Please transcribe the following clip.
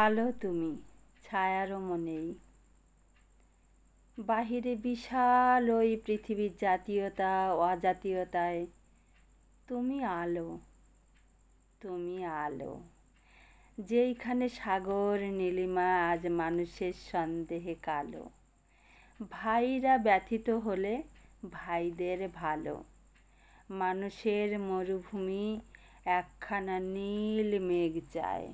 আলো তুমি ছায়ারও মনেই বাহিরে বিশাল ওই পৃথিবীর জাতীয়তা অজাতীয়তায় তুমি আলো তুমি আলো যেইখানে সাগর নীলিমা আজ মানুষের সন্দেহে কালো ভাইরা ব্যথিত হলে ভাইদের ভালো মানুষের মরুভূমি একখানা নীল মেঘ যায়